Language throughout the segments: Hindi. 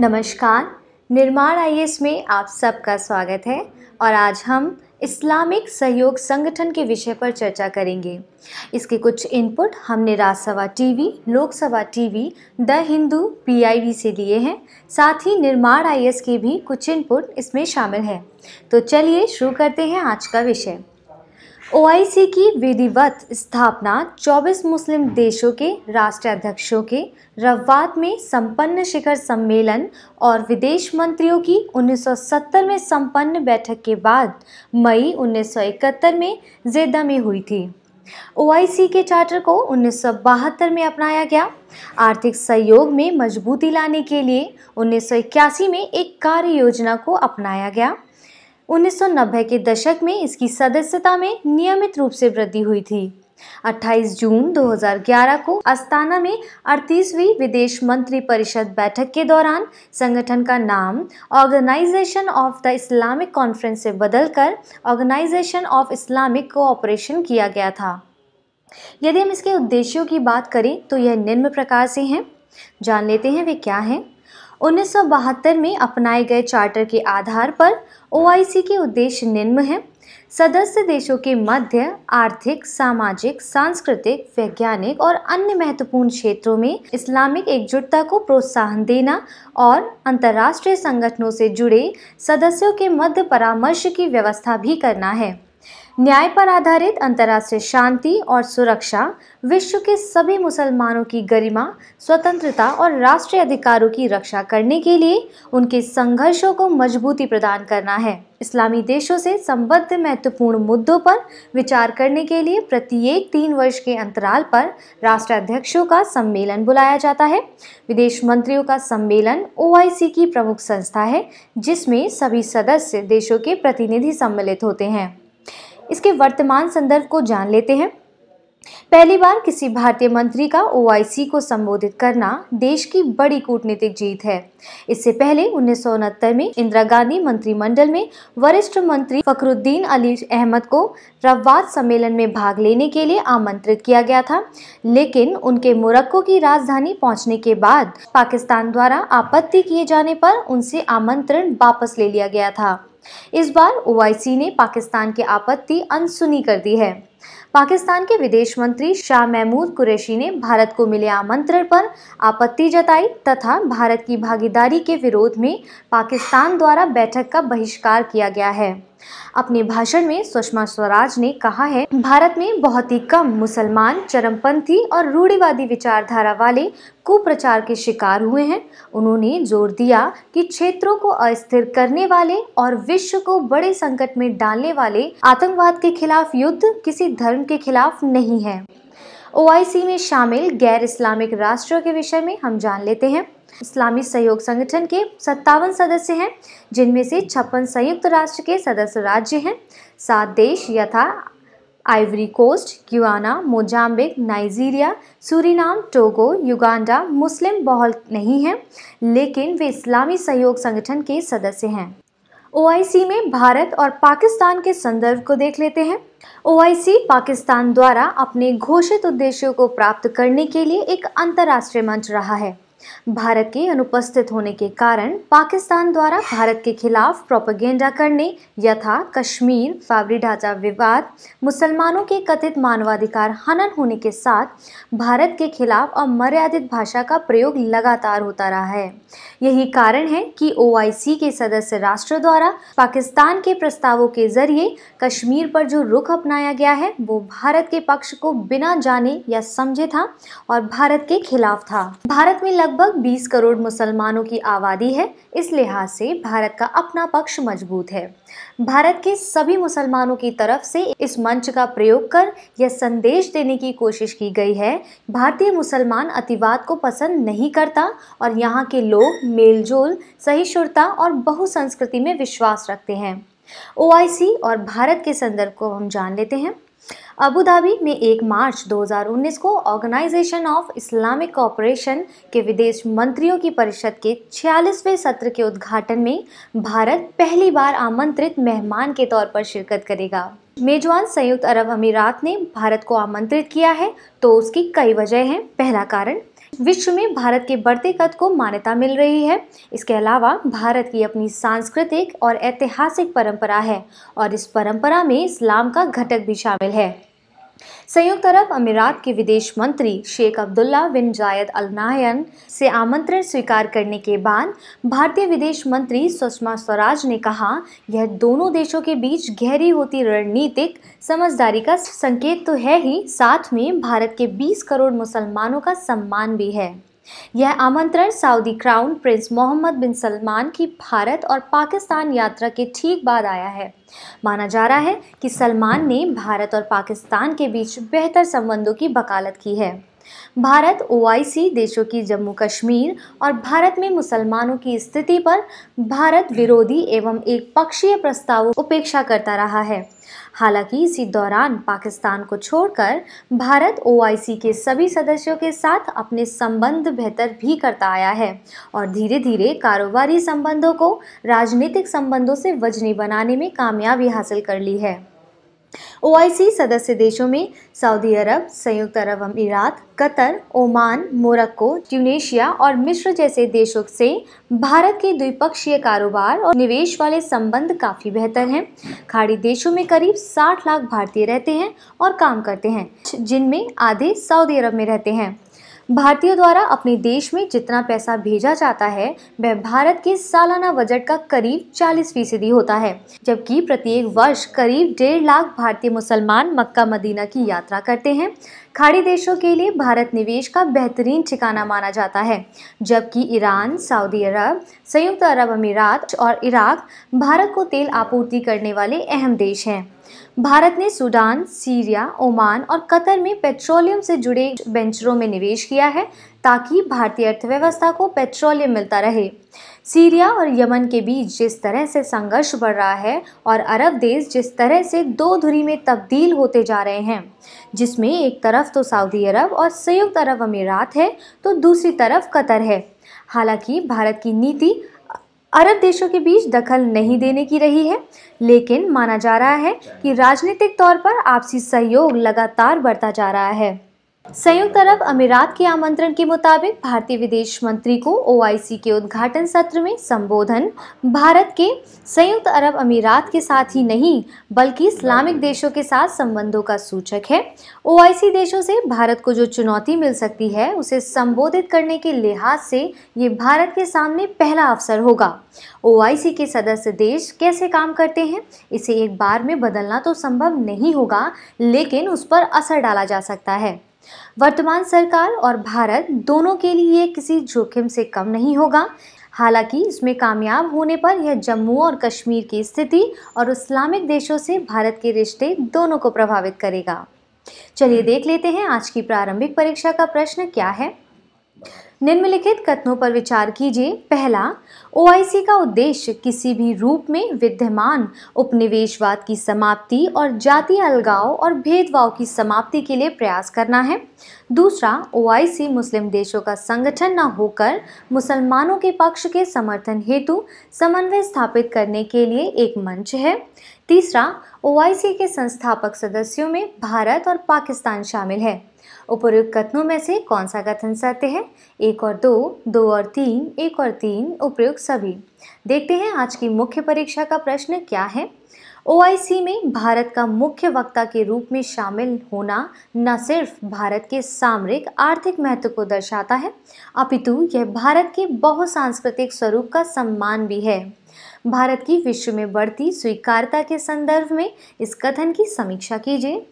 नमस्कार निर्माण आई में आप सबका स्वागत है और आज हम इस्लामिक सहयोग संगठन के विषय पर चर्चा करेंगे इसके कुछ इनपुट हमने Rajya Sabha TV Lok Sabha TV the Hindu PIB से लिए हैं साथ ही निर्माण आई के भी कुछ इनपुट इसमें शामिल हैं तो चलिए शुरू करते हैं आज का विषय ओआईसी की विधिवत स्थापना 24 मुस्लिम देशों के राष्ट्राध्यक्षों के रवात में संपन्न शिखर सम्मेलन और विदेश मंत्रियों की 1970 में संपन्न बैठक के बाद मई 1971 में जेदा में हुई थी ओआईसी के चार्टर को 1972 में अपनाया गया आर्थिक सहयोग में मजबूती लाने के लिए 1981 में एक कार्य योजना को अपनाया गया 1990 के दशक में इसकी सदस्यता में नियमित रूप से वृद्धि हुई थी 28 जून 2011 को अस्ताना में 38वीं विदेश मंत्री परिषद बैठक के दौरान संगठन का नाम organisation of the Islamic conference से बदलकर ऑर्गेनाइजेशन ऑफ इस्लामिक कोऑपरेशन किया गया था यदि हम इसके उद्देश्यों की बात करें तो यह निम्न प्रकार से हैं जान लेते हैं वे क्या हैं 1972 में अपनाए गए चार्टर के आधार पर ओआईसी के उद्देश्य निम्न हैं सदस्य देशों के मध्य आर्थिक सामाजिक सांस्कृतिक वैज्ञानिक और अन्य महत्वपूर्ण क्षेत्रों में इस्लामिक एकजुटता को प्रोत्साहन देना और अंतर्राष्ट्रीय संगठनों से जुड़े सदस्यों के मध्य परामर्श की व्यवस्था भी करना है न्याय पर आधारित अंतर्राष्ट्रीय शांति और सुरक्षा विश्व के सभी मुसलमानों की गरिमा स्वतंत्रता और राष्ट्रीय अधिकारों की रक्षा करने के लिए उनके संघर्षों को मजबूती प्रदान करना है इस्लामी देशों से संबद्ध महत्वपूर्ण मुद्दों पर विचार करने के लिए प्रत्येक तीन वर्ष के अंतराल पर राष्ट्राध्यक्षों का सम्मेलन बुलाया जाता है विदेश मंत्रियों का सम्मेलन ओ की प्रमुख संस्था है जिसमें सभी सदस्य देशों के प्रतिनिधि सम्मिलित होते हैं इसके वर्तमान संदर्भ को जान लेते हैं पहली बार किसी भारतीय मंत्री का ओआईसी को संबोधित करना देश की बड़ी कूटनीतिक जीत है इससे पहले उन्नीस में इंदिरा गांधी मंत्रिमंडल में वरिष्ठ मंत्री फखरुद्दीन अली अहमद को रवात सम्मेलन में भाग लेने के लिए आमंत्रित किया गया था लेकिन उनके मोरक्को की राजधानी पहुंचने के बाद पाकिस्तान द्वारा आपत्ति किए जाने पर उनसे आमंत्रण वापस ले लिया गया था इस बार ओआईसी ने पाकिस्तान की आपत्ति अनसुनी कर दी है पाकिस्तान के विदेश मंत्री शाह महमूद कुरैशी ने भारत को मिले आमंत्रण पर आपत्ति जताई तथा भारत की भागीदारी के विरोध में पाकिस्तान द्वारा बैठक का बहिष्कार किया गया है अपने भाषण में सुषमा स्वराज ने कहा है भारत में बहुत ही कम मुसलमान चरमपंथी और रूढ़िवादी विचारधारा वाले कुप्रचार के शिकार हुए हैं उन्होंने जोर दिया कि क्षेत्रों को अस्थिर करने वाले और विश्व को बड़े संकट में डालने वाले आतंकवाद के खिलाफ युद्ध किसी धर्म धर्म के खिलाफ नहीं है ओआईसी में शामिल गैर इस्लामिक राष्ट्रों के विषय में हम जान लेते हैं इस्लामी सहयोग संगठन के सत्तावन सदस्य हैं जिनमें से छप्पन संयुक्त राष्ट्र के सदस्य राज्य हैं सात देश यथा Ivory Coast Guyana Mozambique Nigeria Suriname Togo Uganda मुस्लिम बहल नहीं हैं लेकिन वे इस्लामी सहयोग संगठन के सदस्य हैं ओआईसी में भारत और पाकिस्तान के संदर्भ को देख लेते हैं ओआईसी पाकिस्तान द्वारा अपने घोषित उद्देश्यों को प्राप्त करने के लिए एक अंतर्राष्ट्रीय मंच रहा है भारत के अनुपस्थित होने के कारण पाकिस्तान द्वारा भारत के खिलाफ प्रोपेगेंडा करने यथा कश्मीर फावरी ढांचा विवाद मुसलमानों के कथित मानवाधिकार हनन होने के साथ भारत के खिलाफ अमर्यादित भाषा का प्रयोग लगातार होता रहा है यही कारण है कि ओआईसी के सदस्य राष्ट्र द्वारा पाकिस्तान के प्रस्तावों के जरिए कश्मीर पर जो रुख अपनाया गया है वो भारत के पक्ष को बिना जाने या समझे था और भारत के खिलाफ था भारत में लगभग 20 करोड़ मुसलमानों की आबादी है इस लिहाज से भारत का अपना पक्ष मजबूत है भारत के सभी मुसलमानों की तरफ से इस मंच का प्रयोग कर यह संदेश देने की कोशिश की गई है भारतीय मुसलमान अतिवाद को पसंद नहीं करता और यहाँ के लोग मेलजोल सहिष्णुता और बहुसंस्कृति में विश्वास रखते हैं ओ और भारत के संदर्भ को हम जान लेते हैं अबू धाबी में 1 मार्च 2019 को ऑर्गेनाइजेशन ऑफ इस्लामिक कॉपरेशन के विदेश मंत्रियों की परिषद के 46वें सत्र के उद्घाटन में भारत पहली बार आमंत्रित मेहमान के तौर पर शिरकत करेगा मेजबान संयुक्त अरब अमीरात ने भारत को आमंत्रित किया है तो उसकी कई वजह हैं पहला कारण विश्व में भारत के बढ़ते कद को मान्यता मिल रही है इसके अलावा भारत की अपनी सांस्कृतिक और ऐतिहासिक परंपरा है और इस परंपरा में इस्लाम का घटक भी शामिल है संयुक्त अरब अमीरात के विदेश मंत्री शेख अब्दुल्ला बिन जायद अल नायन से आमंत्रण स्वीकार करने के बाद भारतीय विदेश मंत्री सुषमा स्वराज ने कहा यह दोनों देशों के बीच गहरी होती रणनीतिक समझदारी का संकेत तो है ही साथ में भारत के 20 करोड़ मुसलमानों का सम्मान भी है यह आमंत्रण Saudi crown prince Mohammed bin Salman की भारत और पाकिस्तान यात्रा के ठीक बाद आया है माना जा रहा है कि सलमान ने भारत और पाकिस्तान के बीच बेहतर संबंधों की वकालत की है भारत ओआईसी देशों की जम्मू कश्मीर और भारत में मुसलमानों की स्थिति पर भारत विरोधी एवं एक पक्षीय प्रस्ताव उपेक्षा करता रहा है हालांकि इसी दौरान पाकिस्तान को छोड़कर भारत ओआईसी के सभी सदस्यों के साथ अपने संबंध बेहतर भी करता आया है और धीरे धीरे कारोबारी संबंधों को राजनीतिक संबंधों से वजनी बनाने में कामयाबी हासिल कर ली है ओआईसी सदस्य देशों में सऊदी अरब संयुक्त अरब अमीरात कतर ओमान मोरक्को ट्यूनेशिया और मिस्र जैसे देशों से भारत के द्विपक्षीय कारोबार और निवेश वाले संबंध काफ़ी बेहतर हैं खाड़ी देशों में करीब 60 लाख भारतीय रहते हैं और काम करते हैं जिनमें आधे सऊदी अरब में रहते हैं भारतीयों द्वारा अपने देश में जितना पैसा भेजा जाता है वह भारत के सालाना बजट का करीब 40 फीसदी होता है जबकि प्रत्येक वर्ष करीब डेढ़ लाख भारतीय मुसलमान मक्का मदीना की यात्रा करते हैं खाड़ी देशों के लिए भारत निवेश का बेहतरीन ठिकाना माना जाता है जबकि ईरान सऊदी अरब संयुक्त अरब अमीरात और इराक भारत को तेल आपूर्ति करने वाले अहम देश हैं भारत ने सूडान सीरिया ओमान और कतर में पेट्रोलियम से जुड़े वेंचरों में निवेश किया किया है ताकि भारतीय अर्थव्यवस्था को पेट्रोलियम मिलता रहे सीरिया और यमन के बीच जिस तरह से संघर्ष बढ़ रहा है और अरब देश जिस तरह से दो धुरी में तब्दील होते जा रहे हैं जिसमें एक तरफ तो सऊदी अरब और संयुक्त अरब अमीरात है तो दूसरी तरफ कतर है हालांकि भारत की नीति अरब देशों के बीच दखल नहीं देने की रही है लेकिन माना जा रहा है कि राजनीतिक तौर पर आपसी सहयोग लगातार बढ़ता जा रहा है संयुक्त अरब अमीरात के आमंत्रण के मुताबिक भारतीय विदेश मंत्री को ओआईसी के उद्घाटन सत्र में संबोधन भारत के संयुक्त अरब अमीरात के साथ ही नहीं बल्कि इस्लामिक देशों के साथ संबंधों का सूचक है ओआईसी देशों से भारत को जो चुनौती मिल सकती है उसे संबोधित करने के लिहाज से ये भारत के सामने पहला अवसर होगा ओ के सदस्य देश कैसे काम करते हैं इसे एक बार में बदलना तो संभव नहीं होगा लेकिन उस पर असर डाला जा सकता है वर्तमान सरकार और भारत दोनों के लिए किसी जोखिम से कम नहीं होगा हालांकि इसमें कामयाब होने पर यह जम्मू और कश्मीर की स्थिति और इस्लामिक देशों से भारत के रिश्ते दोनों को प्रभावित करेगा चलिए देख लेते हैं आज की प्रारंभिक परीक्षा का प्रश्न क्या है निम्नलिखित कथनों पर विचार कीजिए पहला ओआईसी का उद्देश्य किसी भी रूप में विद्यमान उपनिवेशवाद की समाप्ति और जातीय अलगाव और भेदभाव की समाप्ति के लिए प्रयास करना है दूसरा ओआईसी मुस्लिम देशों का संगठन न होकर मुसलमानों के पक्ष के समर्थन हेतु समन्वय स्थापित करने के लिए एक मंच है तीसरा ओआईसी के संस्थापक सदस्यों में भारत और पाकिस्तान शामिल है उपरोक्त कथनों में से कौन सा कथन सत्य है एक और दो दो और तीन एक और तीन उपयुक्त सभी देखते हैं आज की मुख्य परीक्षा का प्रश्न क्या है ओआईसी में भारत का मुख्य वक्ता के रूप में शामिल होना न सिर्फ भारत के सामरिक आर्थिक महत्व को दर्शाता है अपितु यह भारत के बहुसांस्कृतिक स्वरूप का सम्मान भी है भारत की विश्व में बढ़ती स्वीकारता के संदर्भ में इस कथन की समीक्षा कीजिए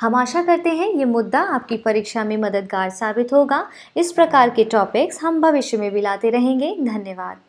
हम आशा करते हैं ये मुद्दा आपकी परीक्षा में मददगार साबित होगा इस प्रकार के टॉपिक्स हम भविष्य में भी लाते रहेंगे धन्यवाद